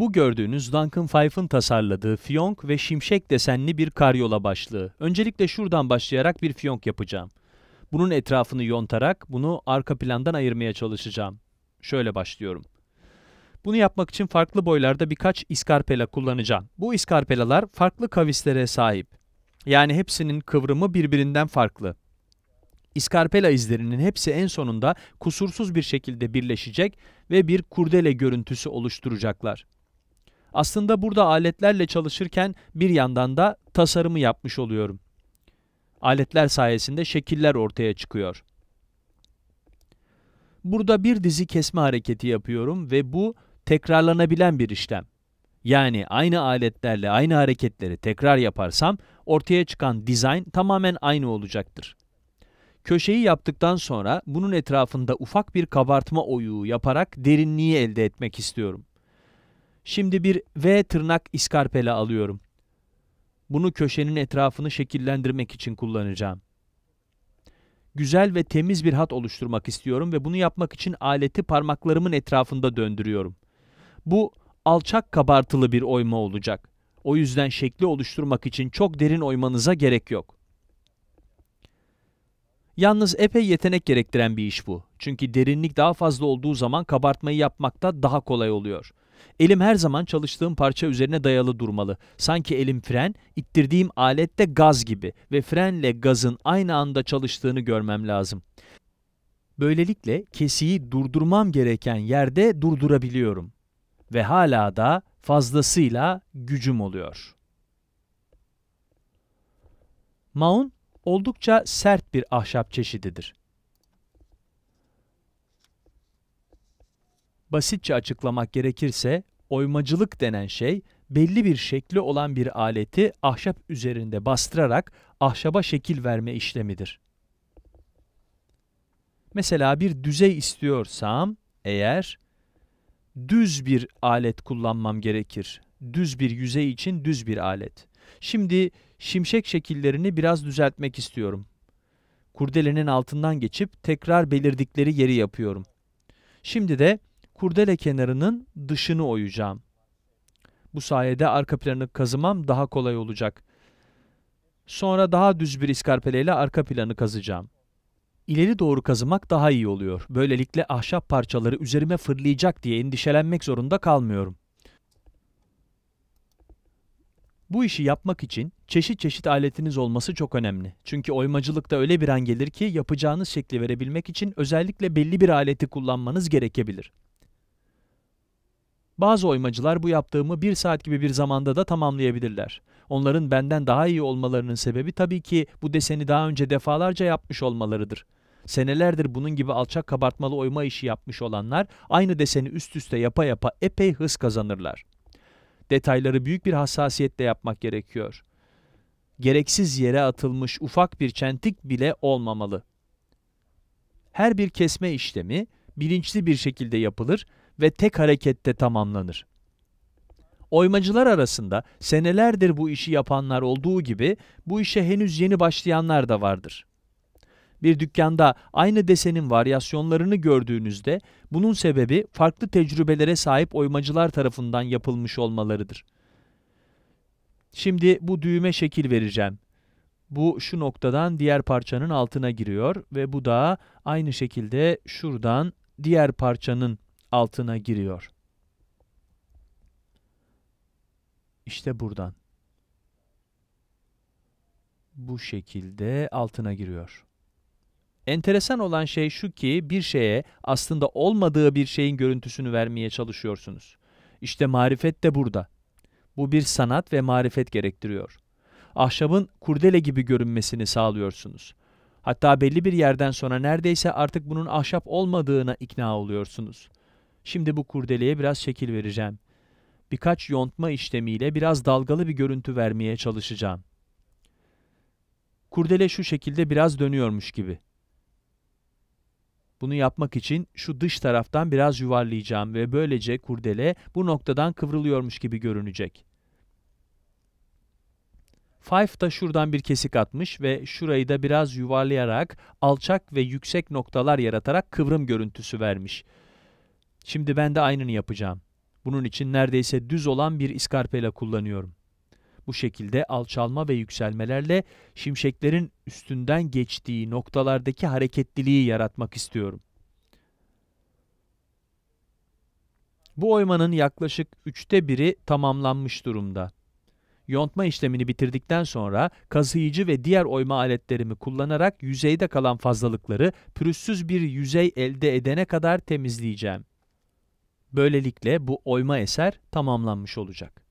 Bu gördüğünüz Duncan Fife'ın tasarladığı fiyonk ve şimşek desenli bir karyola başlığı. Öncelikle şuradan başlayarak bir fiyonk yapacağım. Bunun etrafını yontarak bunu arka plandan ayırmaya çalışacağım. Şöyle başlıyorum. Bunu yapmak için farklı boylarda birkaç iskarpela kullanacağım. Bu iskarpelalar farklı kavislere sahip. Yani hepsinin kıvrımı birbirinden farklı. İskarpela izlerinin hepsi en sonunda kusursuz bir şekilde birleşecek ve bir kurdele görüntüsü oluşturacaklar. Aslında burada aletlerle çalışırken bir yandan da tasarımı yapmış oluyorum. Aletler sayesinde şekiller ortaya çıkıyor. Burada bir dizi kesme hareketi yapıyorum ve bu tekrarlanabilen bir işlem. Yani aynı aletlerle aynı hareketleri tekrar yaparsam ortaya çıkan dizayn tamamen aynı olacaktır. Köşeyi yaptıktan sonra bunun etrafında ufak bir kabartma oyuğu yaparak derinliği elde etmek istiyorum. Şimdi bir V tırnak iskarpele alıyorum. Bunu köşenin etrafını şekillendirmek için kullanacağım. Güzel ve temiz bir hat oluşturmak istiyorum ve bunu yapmak için aleti parmaklarımın etrafında döndürüyorum. Bu alçak kabartılı bir oyma olacak. O yüzden şekli oluşturmak için çok derin oymanıza gerek yok. Yalnız epey yetenek gerektiren bir iş bu. Çünkü derinlik daha fazla olduğu zaman kabartmayı yapmakta daha kolay oluyor. Elim her zaman çalıştığım parça üzerine dayalı durmalı. Sanki elim fren, ittirdiğim alette gaz gibi ve frenle gazın aynı anda çalıştığını görmem lazım. Böylelikle kesiyi durdurmam gereken yerde durdurabiliyorum ve hala da fazlasıyla gücüm oluyor. Maun oldukça sert bir ahşap çeşididir. Basitçe açıklamak gerekirse oymacılık denen şey belli bir şekli olan bir aleti ahşap üzerinde bastırarak ahşaba şekil verme işlemidir. Mesela bir düzey istiyorsam eğer düz bir alet kullanmam gerekir. Düz bir yüzey için düz bir alet. Şimdi şimşek şekillerini biraz düzeltmek istiyorum. Kurdelenin altından geçip tekrar belirdikleri yeri yapıyorum. Şimdi de kurdele kenarının dışını oyacağım. Bu sayede arka planı kazımam daha kolay olacak. Sonra daha düz bir iskarpeleyle arka planı kazacağım. İleri doğru kazımak daha iyi oluyor. Böylelikle ahşap parçaları üzerime fırlayacak diye endişelenmek zorunda kalmıyorum. Bu işi yapmak için çeşit çeşit aletiniz olması çok önemli. Çünkü oymacılıkta öyle bir an gelir ki yapacağınız şekli verebilmek için özellikle belli bir aleti kullanmanız gerekebilir. Bazı oymacılar bu yaptığımı bir saat gibi bir zamanda da tamamlayabilirler. Onların benden daha iyi olmalarının sebebi tabii ki bu deseni daha önce defalarca yapmış olmalarıdır. Senelerdir bunun gibi alçak kabartmalı oyma işi yapmış olanlar aynı deseni üst üste yapa yapa epey hız kazanırlar. Detayları büyük bir hassasiyetle yapmak gerekiyor. Gereksiz yere atılmış ufak bir çentik bile olmamalı. Her bir kesme işlemi bilinçli bir şekilde yapılır ve tek harekette tamamlanır. Oymacılar arasında senelerdir bu işi yapanlar olduğu gibi bu işe henüz yeni başlayanlar da vardır. Bir dükkanda aynı desenin varyasyonlarını gördüğünüzde bunun sebebi farklı tecrübelere sahip oymacılar tarafından yapılmış olmalarıdır. Şimdi bu düğüme şekil vereceğim. Bu şu noktadan diğer parçanın altına giriyor ve bu da aynı şekilde şuradan diğer parçanın altına giriyor. İşte buradan. Bu şekilde altına giriyor. Enteresan olan şey şu ki bir şeye aslında olmadığı bir şeyin görüntüsünü vermeye çalışıyorsunuz. İşte marifet de burada. Bu bir sanat ve marifet gerektiriyor. Ahşabın kurdele gibi görünmesini sağlıyorsunuz. Hatta belli bir yerden sonra neredeyse artık bunun ahşap olmadığına ikna oluyorsunuz. Şimdi bu kurdeleye biraz şekil vereceğim. Birkaç yontma işlemiyle biraz dalgalı bir görüntü vermeye çalışacağım. Kurdele şu şekilde biraz dönüyormuş gibi. Bunu yapmak için şu dış taraftan biraz yuvarlayacağım ve böylece kurdele bu noktadan kıvrılıyormuş gibi görünecek. Fife da şuradan bir kesik atmış ve şurayı da biraz yuvarlayarak alçak ve yüksek noktalar yaratarak kıvrım görüntüsü vermiş. Şimdi ben de aynını yapacağım. Bunun için neredeyse düz olan bir iskarpela kullanıyorum. Bu şekilde alçalma ve yükselmelerle şimşeklerin üstünden geçtiği noktalardaki hareketliliği yaratmak istiyorum. Bu oymanın yaklaşık üçte biri tamamlanmış durumda. Yontma işlemini bitirdikten sonra kazıyıcı ve diğer oyma aletlerimi kullanarak yüzeyde kalan fazlalıkları pürüzsüz bir yüzey elde edene kadar temizleyeceğim. Böylelikle bu oyma eser tamamlanmış olacak.